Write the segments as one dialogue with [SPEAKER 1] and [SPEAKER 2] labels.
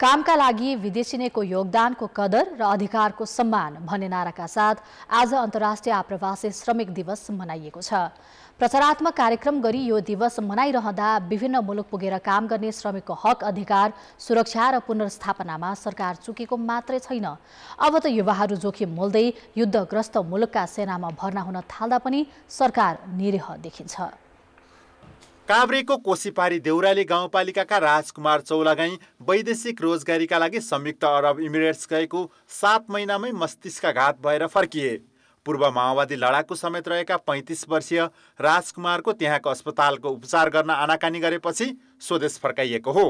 [SPEAKER 1] कामका लागि विदेशिनेको योगदानको कदर र अधिकारको सम्मान भन्ने नाराका साथ आज अन्तर्राष्ट्रिय आप्रवासी श्रमिक दिवस मनाइएको छ प्रचारात्मक कार्यक्रम गरी यो दिवस मनाइरहँदा विभिन्न मुलुक पुगेर काम गर्ने श्रमिकको हक अधिकार सुरक्षा र पुनर्स्थापनामा सरकार चुकेको मात्रै छैन अब त युवाहरू जोखिम मोल्दै युद्धग्रस्त मुलुकका सेनामा भर्ना हुन थाल्दा पनि सरकार निरीह देखिन्छ
[SPEAKER 2] काभ्रेको कोसीपारी देउराली गाउँपालिकाका राजकुमार चौलागाई वैदेशिक रोजगारीका लागि संयुक्त अरब इमिरेट्स गएको सात महिनामै मस्तिष्कघात भएर फर्किए पूर्व माओवादी लडाकु समेत रहेका पैँतिस वर्षीय राजकुमारको त्यहाँको अस्पतालको उपचार गर्न आनाकानी गरेपछि स्वदेश फर्काइएको हो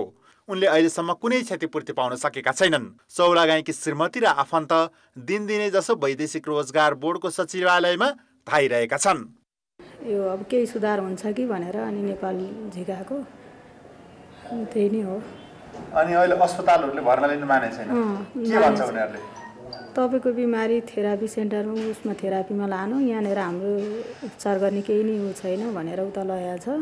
[SPEAKER 2] उनले अहिलेसम्म कुनै क्षतिपूर्ति पाउन सकेका छैनन् चौलागाईकी श्रीमती र आफन्त दिनदिनै जसो वैदेशिक रोजगार बोर्डको सचिवालयमा धाइरहेका छन्
[SPEAKER 1] यो अब केही सुधार हुन्छ कि भनेर अनि नेपाल झिकाएको त्यही नै हो
[SPEAKER 2] अनि अहिले अस्पतालहरूले भर्ना लिनु माने छैन
[SPEAKER 1] तपाईँको बिमारी थेरापी सेन्टरमा उसमा थेरापीमा लानु यहाँनिर हाम्रो उपचार गर्ने केही नै ऊ छैन भनेर उता लगाएको छ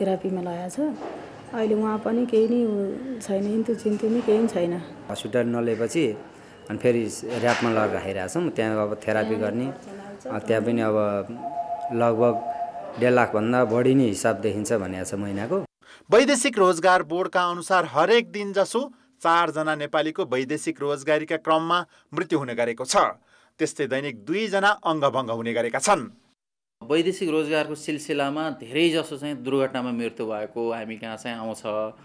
[SPEAKER 1] थेरापीमा लगाएको छ अहिले उहाँ पनि केही नै ऊ छैन इन्तु चिन्तु नै
[SPEAKER 2] केही छैन हस्पिटल नलिएपछि अनि फेरि ऱ्यापमा लगेर छौँ त्यहाँ अब थेरापी गर्ने त्यहाँ पनि अब लगभग डेढ लाखभन्दा बढी नै हिसाब देखिन्छ भनेको छ महिनाको वैदेशिक रोजगार बोर्डका अनुसार हरेक दिन जसो चारजना नेपालीको वैदेशिक रोजगारीका क्रममा मृत्यु हुने गरेको छ त्यस्तै दैनिक दुईजना अङ्गभङ्ग हुने गरेका छन् वैदेशिक रोजगारको सिलसिलामा धेरै जसो चाहिँ दुर्घटनामा मृत्यु भएको हामी कहाँ चाहिँ आउँछ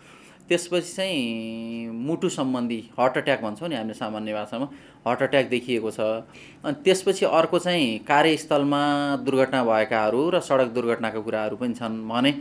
[SPEAKER 2] त्यसपछि चाहिँ मुटु सम्बन्धी हार्ट अट्याक भन्छौँ नि हामीले सामान्य भाषामा हार्ट अट्याक देखिएको छ अनि त्यसपछि अर्को चाहिँ कार्यस्थलमा दुर्घटना भएकाहरू र सडक दुर्घटनाका कुराहरू पनि छन् भने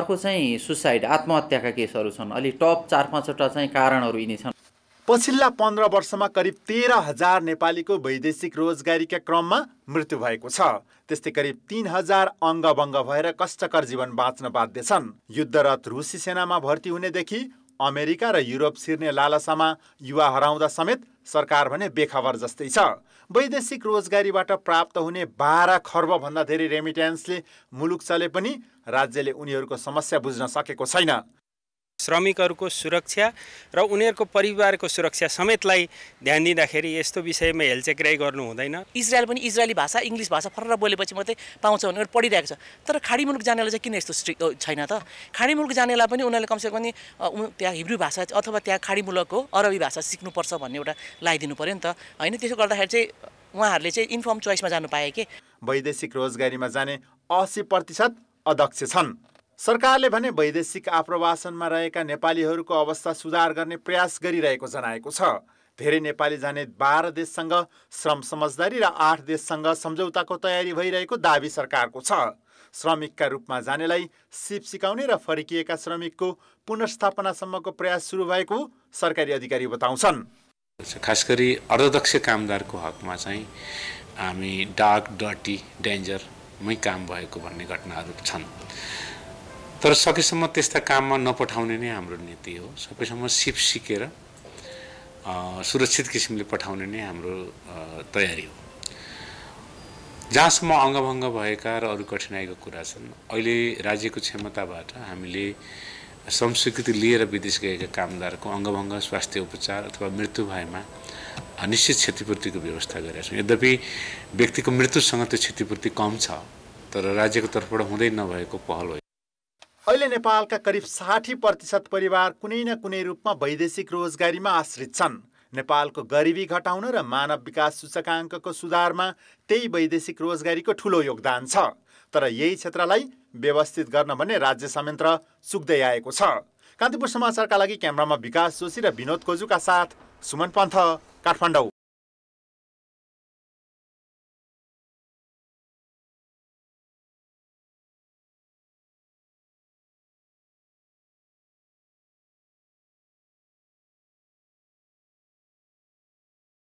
[SPEAKER 2] अर्को चाहिँ सुसाइड आत्महत्याका केसहरू छन् अलि टप चार पाँचवटा चाहिँ कारणहरू यिनी छन् पछिल्ला पन्ध्र वर्षमा करिब तेह्र हजार नेपालीको वैदेशिक रोजगारीका क्रममा मृत्यु भएको छ त्यस्तै करिब तिन हजार अङ्गभङ्ग भएर कष्टकर जीवन बाँच्न बाध्य छन् युद्धरत रुसी सेनामा भर्ती हुनेदेखि अमेरिका र युरोप छिर्ने लालसामा युवा हराउँदा समेत सरकार भने बेखबर जस्तै छ वैदेशिक रोजगारीबाट प्राप्त हुने बाह्र खर्बभन्दा धेरै रेमिट्यान्सले मुलुक चले पनि राज्यले उनीहरूको समस्या बुझ्न सकेको छैन श्रमिकहरूको सुरक्षा र उनीहरूको परिवारको सुरक्षा समेतलाई ध्यान दिँदाखेरि यस्तो विषयमा हेलचेक्राइ गर्नु हुँदैन इजरायल पनि इजरायली भाषा इङ्ग्लिस भाषा फरक बोलेपछि मात्रै पाउँछ भनेर पढिरहेको छ तर खाडी मुलुक जानेलाई चाहिँ किन यस्तो छैन त खाडी मुलुक जानेलाई पनि उनीहरूले कमसेकम पनि त्यहाँ हिब्रू भाषा अथवा त्यहाँ खाडी मुलुकको अरबी भाषा सिक्नुपर्छ भन्ने एउटा लगाइदिनु पऱ्यो नि त होइन त्यसो गर्दाखेरि चाहिँ उहाँहरूले चाहिँ इन्फर्म चोइसमा जानु पाए कि वैदेशिक रोजगारीमा जाने असी प्रतिशत अध्यक्ष छन् सरकारले भने वैदेशिक आप्रवासनमा रहेका नेपालीहरूको अवस्था सुधार गर्ने प्रयास गरिरहेको जनाएको छ धेरै नेपाली जाने बाह्र देशसँग श्रम समझदारी र आठ देशसँग सम्झौताको तयारी भइरहेको दावी सरकारको छ श्रमिकका रूपमा जानेलाई सिप सिकाउने र फर्किएका श्रमिकको पुनर्स्थापनासम्मको प्रयास सुरु भएको सरकारी
[SPEAKER 3] अधिकारी बताउँछन् खास गरी अर्धदक्ष कामदारको हकमा चाहिँ हामी डार्क डटी डेन्जरमै काम भएको भन्ने घटनाहरू छन् तर सकेसम्म त्यस्ता काममा नपठाउने नै हाम्रो नीति हो सकेसम्म सिप सिकेर सुरक्षित किसिमले पठाउने नै हाम्रो तयारी हो जहाँसम्म अङ्गभङ्ग भएका र अरू कठिनाइको कुरा छन् अहिले राज्यको क्षमताबाट हामीले संस्वीकृति लिएर विदेश गएका कामदारको अङ्गभङ्ग स्वास्थ्य उपचार अथवा मृत्यु भएमा निश्चित क्षतिपूर्तिको व्यवस्था गरेका छौँ यद्यपि व्यक्तिको मृत्युसँग त्यो क्षतिपूर्ति कम छ तर राज्यको तर्फबाट हुँदै नभएको पहल
[SPEAKER 2] अहिले नेपालका करिब साठी प्रतिशत परिवार कुनै न कुनै रूपमा वैदेशिक रोजगारीमा आश्रित छन् नेपालको गरिबी घटाउन र मानव विकास सूचकाङ्कको सुधारमा त्यही वैदेशिक रोजगारीको ठुलो योगदान छ तर यही क्षेत्रलाई व्यवस्थित गर्न भने राज्य संयन्त्र सुक्दै आएको छ कान्तिपुर समाचारका लागि क्यामरामा विकास जोशी र विनोद कोजुका साथ सुमन पन्थ काठमाडौँ